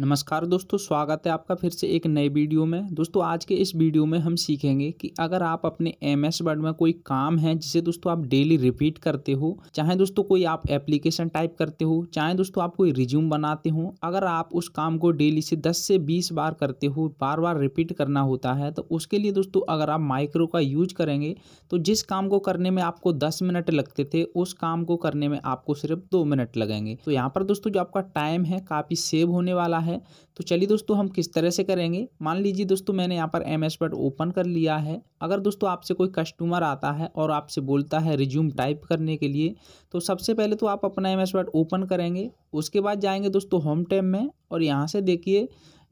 नमस्कार दोस्तों स्वागत है आपका फिर से एक नए वीडियो में दोस्तों आज के इस वीडियो में हम सीखेंगे कि अगर आप अपने एम एस वर्ड में कोई काम है जिसे दोस्तों आप डेली रिपीट करते हो चाहे दोस्तों कोई आप एप्लीकेशन टाइप करते हो चाहे दोस्तों आप कोई रिज्यूम बनाते हो अगर आप उस काम को डेली से दस से बीस बार करते हो बार बार रिपीट करना होता है तो उसके लिए दोस्तों अगर आप माइक्रो का यूज करेंगे तो जिस काम को करने में आपको दस मिनट लगते थे उस काम को करने में आपको सिर्फ दो मिनट लगेंगे तो यहाँ पर दोस्तों जो आपका टाइम है काफ़ी सेव होने वाला है तो चलिए दोस्तों हम किस तरह से करेंगे मान लीजिए दोस्तों मैंने यहाँ पर एम एस वर्ड ओपन कर लिया है अगर दोस्तों आपसे कोई कस्टमर आता है और आपसे बोलता है रिज्यूम टाइप करने के लिए तो सबसे पहले तो आप अपना एम एस वर्ड ओपन करेंगे उसके बाद जाएंगे दोस्तों होम टैब में और यहाँ से देखिए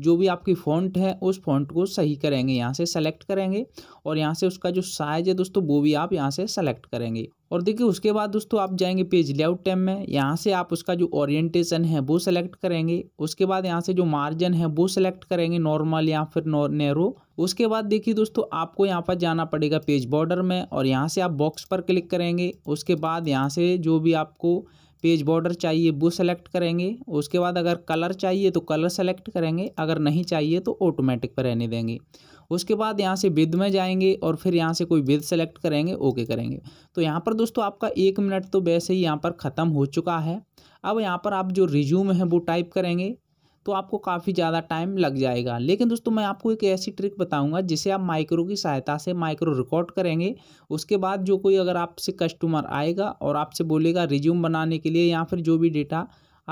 जो भी आपकी फ़ॉन्ट है उस फ़ॉन्ट को सही करेंगे यहाँ से सेलेक्ट करेंगे और यहाँ से उसका जो साइज़ है दोस्तों वो भी आप यहाँ से सेलेक्ट करेंगे और देखिए उसके बाद दोस्तों आप जाएंगे पेज लेआउट टैब में यहाँ से आप उसका जो ओरिएंटेशन है वो सेलेक्ट करेंगे उसके बाद यहाँ से जो मार्जिन है वो सेलेक्ट करेंगे नॉर्मल या फिर नैरो उसके बाद देखिए दोस्तों आपको यहाँ पर जाना पड़ेगा पेज बॉर्डर में और यहाँ से आप बॉक्स पर क्लिक करेंगे उसके बाद यहाँ से जो भी आपको पेज बॉर्डर चाहिए वो सेलेक्ट करेंगे उसके बाद अगर कलर चाहिए तो कलर सेलेक्ट करेंगे अगर नहीं चाहिए तो ऑटोमेटिक पर रहने देंगे उसके बाद यहाँ से विद में जाएंगे और फिर यहाँ से कोई विद सेलेक्ट करेंगे ओके करेंगे तो यहाँ पर दोस्तों आपका एक मिनट तो वैसे ही यहाँ पर ख़त्म हो चुका है अब यहाँ पर आप जो रिज्यूम है वो टाइप करेंगे तो आपको काफ़ी ज़्यादा टाइम लग जाएगा लेकिन दोस्तों मैं आपको एक ऐसी ट्रिक बताऊंगा जिसे आप माइक्रो की सहायता से माइक्रो रिकॉर्ड करेंगे उसके बाद जो कोई अगर आपसे कस्टमर आएगा और आपसे बोलेगा रिज्यूम बनाने के लिए या फिर जो भी डेटा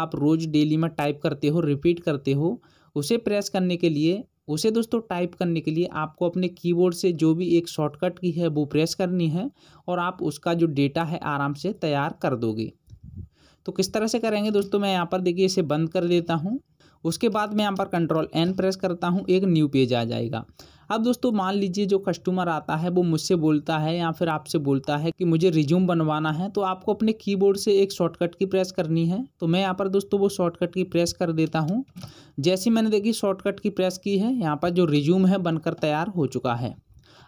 आप रोज़ डेली में टाइप करते हो रिपीट करते हो उसे प्रेस करने के लिए उसे दोस्तों टाइप करने के लिए आपको अपने कीबोर्ड से जो भी एक शॉर्टकट की है वो प्रेस करनी है और आप उसका जो डेटा है आराम से तैयार कर दोगे तो किस तरह से करेंगे दोस्तों मैं यहाँ पर देखिए इसे बंद कर देता हूँ उसके बाद मैं यहाँ पर कंट्रोल एन प्रेस करता हूँ एक न्यू पेज आ जाएगा अब दोस्तों मान लीजिए जो कस्टमर आता है वो मुझसे बोलता है या फिर आपसे बोलता है कि मुझे रिज्यूम बनवाना है तो आपको अपने कीबोर्ड से एक शॉर्टकट की प्रेस करनी है तो मैं यहाँ पर दोस्तों वो शॉर्टकट की प्रेस कर देता हूँ जैसे मैंने देखी शॉर्टकट की प्रेस की है यहाँ पर जो रिज्यूम है बनकर तैयार हो चुका है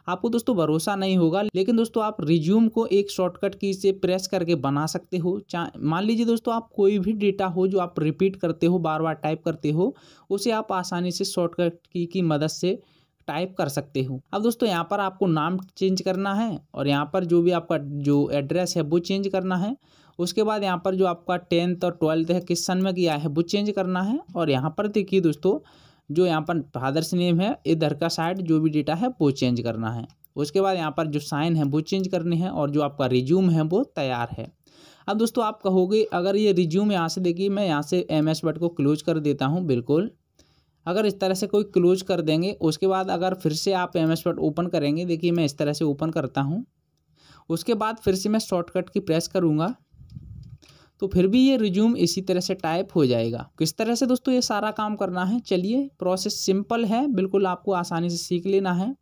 आपको दोस्तों भरोसा नहीं होगा लेकिन दोस्तों आप रिज्यूम को एक शॉर्टकट की से प्रेस करके बना सकते हो चाहे मान लीजिए दोस्तों आप कोई भी डेटा हो जो आप रिपीट करते हो बार बार टाइप करते हो उसे आप आसानी से शॉर्टकट की की मदद से टाइप कर सकते हो अब दोस्तों यहाँ पर आपको नाम चेंज करना है और यहाँ पर जो भी आपका जो एड्रेस है वो चेंज करना है उसके बाद यहाँ पर जो आपका टेंथ और ट्वेल्थ है किस सन में किया है वो चेंज करना है और यहाँ पर देखिए दोस्तों जो यहाँ पर फादर्स नेम है इधर का साइड जो भी डेटा है वो चेंज करना है उसके बाद यहाँ पर जो साइन है वो चेंज करनी है और जो आपका रिज्यूम है वो तैयार है अब दोस्तों आप कहोगे अगर ये रिज्यूम यहाँ से देखिए मैं यहाँ से एम एस बट को क्लोज कर देता हूँ बिल्कुल अगर इस तरह से कोई क्लोज कर देंगे उसके बाद अगर फिर से आप एम एस ओपन करेंगे देखिए मैं इस तरह से ओपन करता हूँ उसके बाद फिर से मैं शॉर्टकट की प्रेस करूँगा तो फिर भी ये रिज्यूम इसी तरह से टाइप हो जाएगा किस तरह से दोस्तों ये सारा काम करना है चलिए प्रोसेस सिंपल है बिल्कुल आपको आसानी से सीख लेना है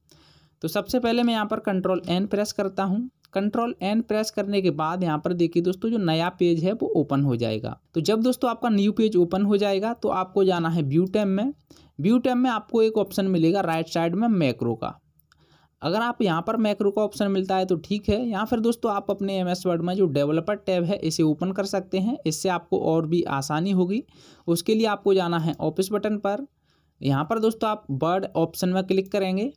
तो सबसे पहले मैं यहाँ पर कंट्रोल एन प्रेस करता हूँ कंट्रोल एन प्रेस करने के बाद यहाँ पर देखिए दोस्तों जो नया पेज है वो ओपन हो जाएगा तो जब दोस्तों आपका न्यू पेज ओपन हो जाएगा तो आपको जाना है व्यू टैम में व्यू टैम में आपको एक ऑप्शन मिलेगा राइट साइड में मैक्रो का अगर आप यहाँ पर मैक्रो का ऑप्शन मिलता है तो ठीक है या फिर दोस्तों आप अपने एम एस वर्ड में जो डेवलपर टैब है इसे ओपन कर सकते हैं इससे आपको और भी आसानी होगी उसके लिए आपको जाना है ऑफिस बटन पर यहाँ पर दोस्तों आप वर्ड ऑप्शन में क्लिक करेंगे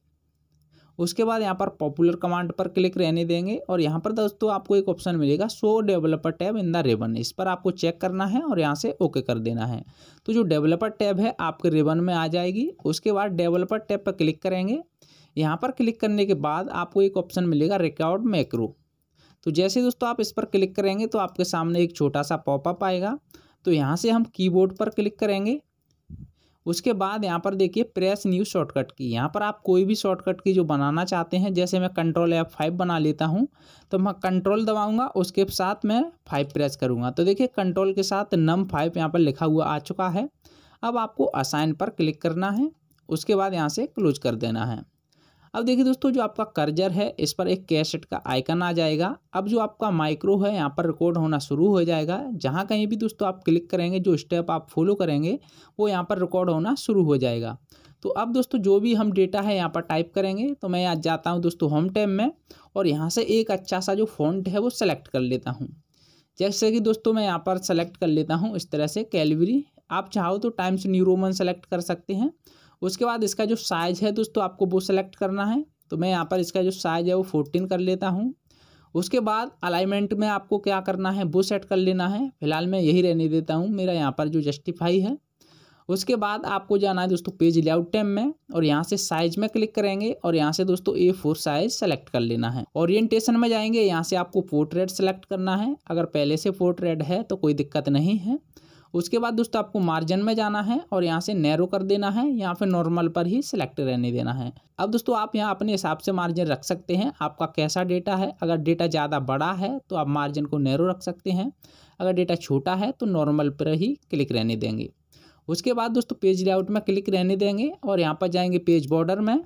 उसके बाद यहाँ पर पॉपुलर कमांड पर क्लिक रहने देंगे और यहाँ पर दोस्तों आपको एक ऑप्शन मिलेगा show developer tab in the ribbon इस पर आपको चेक करना है और यहाँ से ओके कर देना है तो जो डेवलपर टैब है आपके रिबन में आ जाएगी उसके बाद डेवलपर टैब पर क्लिक करेंगे यहाँ पर क्लिक करने के बाद आपको एक ऑप्शन मिलेगा रिकॉर्ड मैक्रो तो जैसे दोस्तों आप इस पर क्लिक करेंगे तो आपके सामने एक छोटा सा पॉपअप आएगा तो यहाँ से हम कीबोर्ड पर क्लिक करेंगे उसके बाद यहाँ पर देखिए प्रेस न्यू शॉर्टकट की यहाँ पर आप कोई भी शॉर्टकट की जो बनाना चाहते हैं जैसे मैं कंट्रोल एफ फाइव बना लेता हूँ तो मैं कंट्रोल दबाऊँगा उसके साथ मैं फाइव प्रेस करूँगा तो देखिए कंट्रोल के साथ नम फाइव यहाँ पर लिखा हुआ आ चुका है अब आपको असाइन पर क्लिक करना है उसके बाद यहाँ से क्लोज कर देना है अब देखिए दोस्तों जो आपका कर्जर है इस पर एक कैसेट का आइकन आ जाएगा अब जो आपका माइक्रो है यहाँ पर रिकॉर्ड होना शुरू हो जाएगा जहाँ कहीं भी दोस्तों आप क्लिक करेंगे जो स्टेप आप फॉलो करेंगे वो यहाँ पर रिकॉर्ड होना शुरू हो जाएगा तो अब दोस्तों जो भी हम डेटा है यहाँ पर टाइप करेंगे तो मैं यहाँ जाता हूँ दोस्तों होम टैब में और यहाँ से एक अच्छा सा जो फॉन्ट है वो सेलेक्ट कर लेता हूँ जैसे कि दोस्तों मैं यहाँ पर सेलेक्ट कर लेता हूँ इस तरह से कैलवरी आप चाहो तो टाइम्स न्यू रोमन सेलेक्ट कर सकते हैं उसके बाद इसका जो साइज़ है दोस्तों आपको वो सेलेक्ट करना है तो मैं यहाँ पर इसका जो साइज़ है वो फोर्टीन कर लेता हूँ उसके बाद अलाइनमेंट में आपको क्या करना है वो सेट कर लेना है फिलहाल मैं यही रहने देता हूँ मेरा यहाँ पर जो जस्टिफाई है उसके बाद आपको जाना है दोस्तों पेज लेआउट टैब में और यहाँ से साइज में क्लिक करेंगे और यहाँ से दोस्तों ए फोर साइज सेलेक्ट कर लेना है ओरिएंटेशन में जाएंगे यहाँ से आपको पोर्ट्रेट सेलेक्ट करना है अगर पहले से पोर्ट्रेट है तो कोई दिक्कत नहीं है उसके बाद दोस्तों आपको मार्जिन में जाना है और यहाँ से नैरो कर देना है यहाँ पे नॉर्मल पर ही सिलेक्ट रहने देना है अब दोस्तों आप यहाँ अपने हिसाब से मार्जिन रख सकते हैं आपका कैसा डेटा है अगर डेटा ज़्यादा बड़ा है तो आप मार्जिन को नैरो रख सकते हैं अगर डेटा छोटा है तो नॉर्मल पर ही क्लिक रहने देंगे उसके बाद दोस्तों पेज लेआउट में क्लिक रहने देंगे और यहाँ पर जाएंगे पेज बॉर्डर में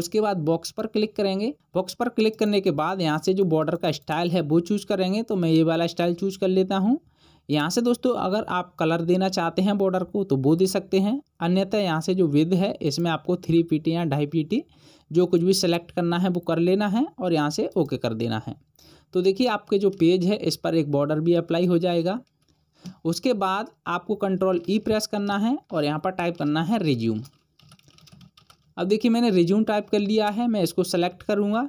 उसके बाद बॉक्स पर क्लिक करेंगे बॉक्स पर क्लिक करने के बाद यहाँ से जो बॉर्डर का स्टाइल है वो चूज़ करेंगे तो मैं ये वाला स्टाइल चूज़ कर लेता हूँ यहाँ से दोस्तों अगर आप कलर देना चाहते हैं बॉर्डर को तो वो दे सकते हैं अन्यथा यहाँ से जो विद है इसमें आपको थ्री पीटी या ढाई पीटी जो कुछ भी सिलेक्ट करना है वो कर लेना है और यहाँ से ओके कर देना है तो देखिए आपके जो पेज है इस पर एक बॉर्डर भी अप्लाई हो जाएगा उसके बाद आपको कंट्रोल ई प्रेस करना है और यहाँ पर टाइप करना है रिज्यूम अब देखिए मैंने रिज्यूम टाइप कर लिया है मैं इसको सेलेक्ट करूँगा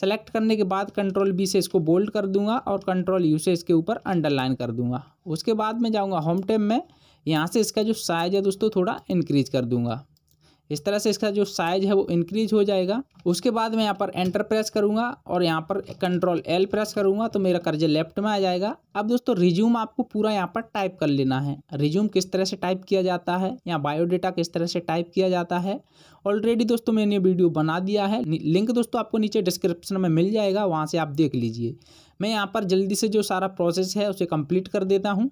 सेलेक्ट करने के बाद कंट्रोल बी से इसको बोल्ड कर दूंगा और कंट्रोल यू से इसके ऊपर अंडरलाइन कर दूंगा उसके बाद मैं जाऊँगा होम टेब में यहाँ से इसका जो साइज है दोस्तों थोड़ा इंक्रीज कर दूंगा इस तरह से इसका जो साइज है वो इंक्रीज हो जाएगा उसके बाद मैं यहाँ पर एंटर प्रेस करूँगा और यहाँ पर कंट्रोल एल प्रेस करूँगा तो मेरा कर्जे लेफ्ट में आ जाएगा अब दोस्तों रिज्यूम आपको पूरा यहाँ पर टाइप कर लेना है रिज्यूम किस तरह से टाइप किया जाता है या बायोडेटा किस तरह से टाइप किया जाता है ऑलरेडी दोस्तों मैंने वीडियो बना दिया है लिंक दोस्तों आपको नीचे डिस्क्रिप्शन में मिल जाएगा वहाँ से आप देख लीजिए मैं यहाँ पर जल्दी से जो सारा प्रोसेस है उसे कंप्लीट कर देता हूँ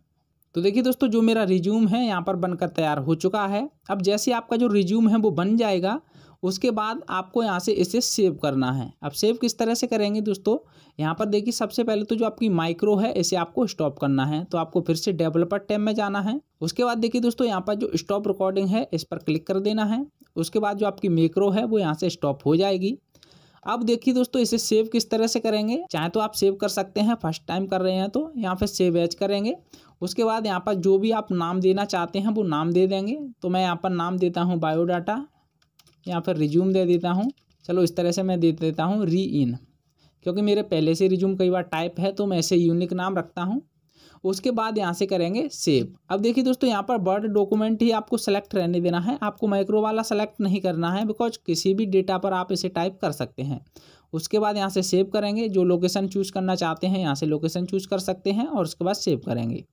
तो देखिए दोस्तों जो मेरा रिज्यूम है यहाँ पर बनकर तैयार हो चुका है अब जैसे आपका जो रिज्यूम है वो बन जाएगा उसके बाद आपको यहाँ से इसे सेव करना है अब सेव किस तरह से करेंगे दोस्तों यहाँ पर देखिए सबसे पहले तो जो आपकी माइक्रो है इसे आपको स्टॉप करना है तो आपको फिर से डेवलपर टैब में जाना है उसके बाद देखिए दोस्तों यहाँ पर जो स्टॉप रिकॉर्डिंग है इस पर क्लिक कर देना है उसके बाद जो आपकी मेक्रो है वो यहाँ से स्टॉप हो जाएगी अब देखिए दोस्तों इसे सेव किस तरह से करेंगे चाहे तो आप सेव कर सकते हैं फर्स्ट टाइम कर रहे हैं तो यहाँ पर सेव एज करेंगे उसके बाद यहाँ पर जो भी आप नाम देना चाहते हैं वो नाम दे देंगे तो मैं यहाँ पर नाम देता हूँ बायोडाटा यहाँ पर रिज्यूम दे देता हूँ चलो इस तरह से मैं दे देता हूँ री इन क्योंकि मेरे पहले से रिज्यूम कई बार टाइप है तो मैं ऐसे यूनिक नाम रखता हूँ उसके बाद यहाँ से करेंगे सेव अब देखिए दोस्तों यहाँ पर वर्ड डॉक्यूमेंट ही आपको सेलेक्ट रहने देना है आपको माइक्रो वाला सेलेक्ट नहीं करना है बिकॉज किसी भी डेटा पर आप इसे टाइप कर सकते हैं उसके बाद यहाँ से सेव करेंगे जो लोकेशन चूज़ करना चाहते हैं यहाँ से लोकेशन चूज़ कर सकते हैं और उसके बाद सेव करेंगे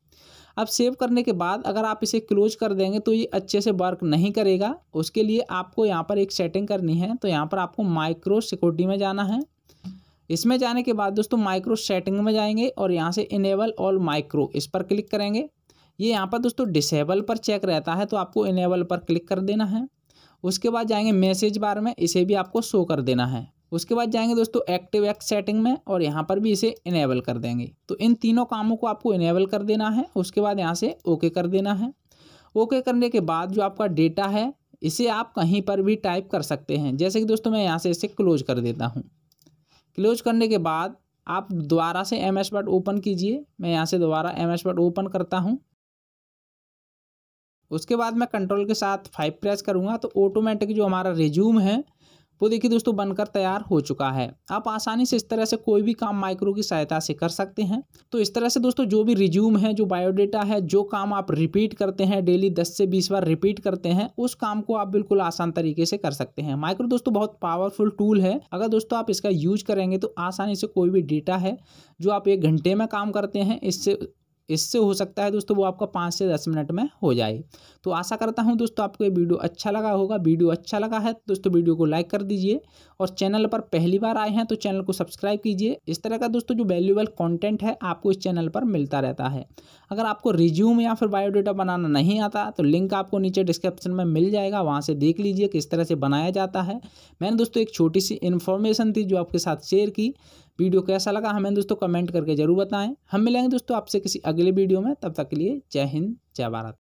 अब सेव करने के बाद अगर आप इसे क्लोज कर देंगे तो ये अच्छे से वर्क नहीं करेगा उसके लिए आपको यहाँ पर एक सेटिंग करनी है तो यहाँ पर आपको माइक्रो सिक्योरिटी में जाना है इसमें जाने के बाद दोस्तों माइक्रो सेटिंग में जाएंगे और यहाँ से इनेबल ऑल माइक्रो इस पर क्लिक करेंगे ये यहाँ पर दोस्तों डिसेबल पर चेक रहता है तो आपको इनेबल पर क्लिक कर देना है उसके बाद जाएंगे मैसेज बार में इसे भी आपको शो कर देना है उसके बाद जाएंगे दोस्तों एक्टिव एक्स सेटिंग में और यहाँ पर भी इसे इनेबल कर देंगे तो इन तीनों कामों को आपको इनेबल कर देना है उसके बाद यहाँ से ओके कर देना है ओके करने के बाद जो आपका डेटा है इसे आप कहीं पर भी टाइप कर सकते हैं जैसे कि दोस्तों मैं यहाँ से इसे क्लोज कर देता हूँ क्लोज करने के बाद आप दोबारा से एम एस वर्ड ओपन कीजिए मैं यहाँ से दोबारा एम एस वर्ड ओपन करता हूँ उसके बाद मैं कंट्रोल के साथ फाइव प्रेस करूँगा तो ऑटोमेटिक जो हमारा रिज्यूम है वो तो देखिए दोस्तों बनकर तैयार हो चुका है आप आसानी से इस तरह से कोई भी काम माइक्रो की सहायता से कर सकते हैं तो इस तरह से दोस्तों जो भी रिज्यूम है जो बायोडेटा है जो काम आप रिपीट करते हैं डेली दस से बीस बार रिपीट करते हैं उस काम को आप बिल्कुल आसान तरीके से कर सकते हैं माइक्रो दोस्तों बहुत पावरफुल टूल है अगर दोस्तों आप इसका यूज करेंगे तो आसानी से कोई भी डेटा है जो आप एक घंटे में काम करते हैं इससे इससे हो सकता है दोस्तों वो आपका पाँच से दस मिनट में हो जाए तो आशा करता हूँ दोस्तों आपको ये वीडियो अच्छा लगा होगा वीडियो अच्छा लगा है तो दोस्तों वीडियो को लाइक कर दीजिए और चैनल पर पहली बार आए हैं तो चैनल को सब्सक्राइब कीजिए इस तरह का दोस्तों जो वैल्यूबल कॉन्टेंट है आपको इस चैनल पर मिलता रहता है अगर आपको रिज्यूम या फिर बायोडाटा बनाना नहीं आता तो लिंक आपको नीचे डिस्क्रिप्शन में मिल जाएगा वहाँ से देख लीजिए किस तरह से बनाया जाता है मैंने दोस्तों एक छोटी सी इन्फॉर्मेशन थी जो आपके साथ शेयर की वीडियो कैसा लगा हमें दोस्तों कमेंट करके ज़रूर बताएं हम मिलेंगे दोस्तों आपसे किसी अगले वीडियो में तब तक के लिए जय हिंद जय भारत